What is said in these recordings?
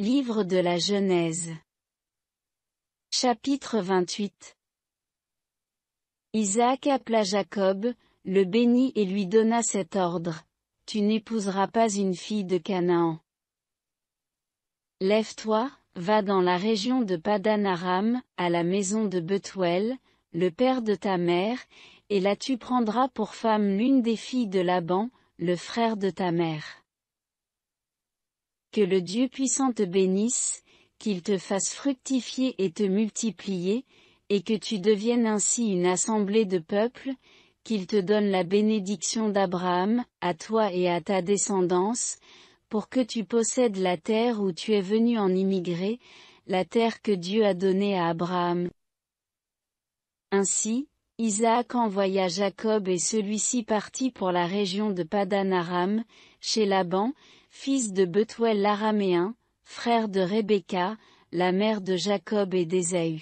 Livre de la Genèse. Chapitre 28. Isaac appela Jacob, le bénit et lui donna cet ordre. Tu n'épouseras pas une fille de Canaan. Lève-toi, va dans la région de Padan Aram, à la maison de Bethuel, le père de ta mère, et là tu prendras pour femme l'une des filles de Laban, le frère de ta mère que le Dieu puissant te bénisse, qu'il te fasse fructifier et te multiplier, et que tu deviennes ainsi une assemblée de peuples, qu'il te donne la bénédiction d'Abraham, à toi et à ta descendance, pour que tu possèdes la terre où tu es venu en immigrer, la terre que Dieu a donnée à Abraham. Ainsi, Isaac envoya Jacob et celui-ci partit pour la région de Padan Aram, chez Laban, fils de Bethuel l'Araméen, frère de Rebecca, la mère de Jacob et d'Ésaü.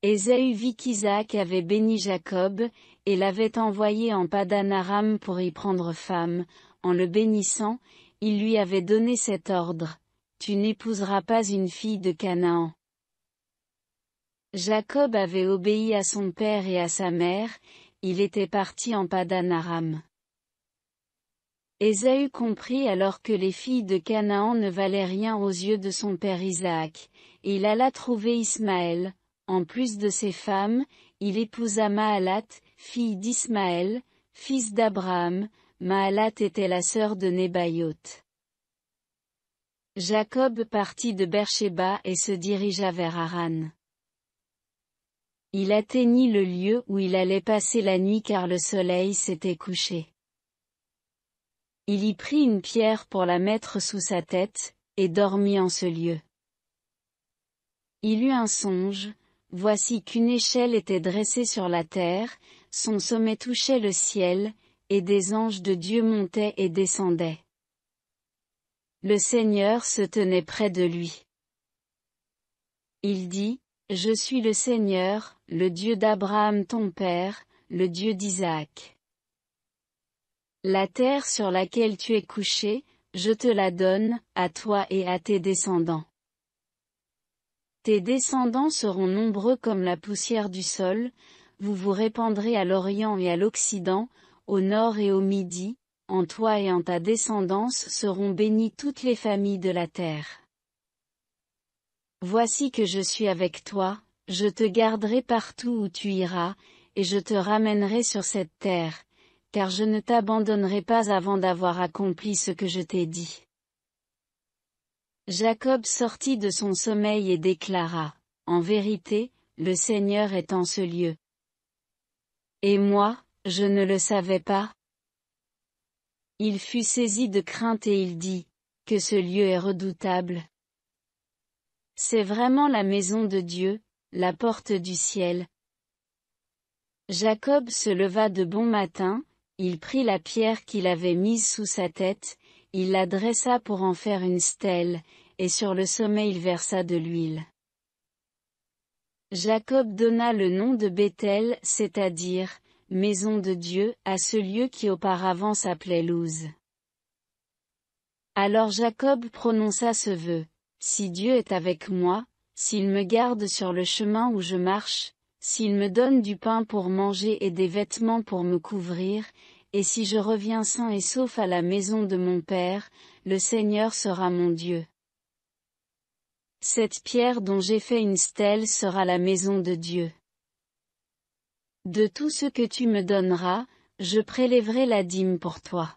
Ésaü vit qu'Isaac avait béni Jacob, et l'avait envoyé en Padan Aram pour y prendre femme, en le bénissant, il lui avait donné cet ordre. Tu n'épouseras pas une fille de Canaan. Jacob avait obéi à son père et à sa mère, il était parti en Padan Aram. Ésaü comprit alors que les filles de Canaan ne valaient rien aux yeux de son père Isaac, et il alla trouver Ismaël. En plus de ses femmes, il épousa Mahalat, fille d'Ismaël, fils d'Abraham, Mahalat était la sœur de Nébaïot. Jacob partit de Beersheba et se dirigea vers Aran. Il atteignit le lieu où il allait passer la nuit car le soleil s'était couché. Il y prit une pierre pour la mettre sous sa tête, et dormit en ce lieu. Il eut un songe, voici qu'une échelle était dressée sur la terre, son sommet touchait le ciel, et des anges de Dieu montaient et descendaient. Le Seigneur se tenait près de lui. Il dit, je suis le Seigneur, le Dieu d'Abraham ton père, le Dieu d'Isaac. La terre sur laquelle tu es couché, je te la donne, à toi et à tes descendants. Tes descendants seront nombreux comme la poussière du sol, vous vous répandrez à l'Orient et à l'Occident, au Nord et au Midi, en toi et en ta descendance seront bénies toutes les familles de la terre. Voici que je suis avec toi, je te garderai partout où tu iras, et je te ramènerai sur cette terre, car je ne t'abandonnerai pas avant d'avoir accompli ce que je t'ai dit. Jacob sortit de son sommeil et déclara, En vérité, le Seigneur est en ce lieu. Et moi, je ne le savais pas. Il fut saisi de crainte et il dit, Que ce lieu est redoutable. C'est vraiment la maison de Dieu, la porte du ciel. Jacob se leva de bon matin, il prit la pierre qu'il avait mise sous sa tête, il la dressa pour en faire une stèle, et sur le sommet il versa de l'huile. Jacob donna le nom de Bethel, c'est-à-dire, maison de Dieu, à ce lieu qui auparavant s'appelait Luz. Alors Jacob prononça ce vœu. Si Dieu est avec moi, s'il me garde sur le chemin où je marche, s'il me donne du pain pour manger et des vêtements pour me couvrir, et si je reviens sain et sauf à la maison de mon Père, le Seigneur sera mon Dieu. Cette pierre dont j'ai fait une stèle sera la maison de Dieu. De tout ce que tu me donneras, je prélèverai la dîme pour toi.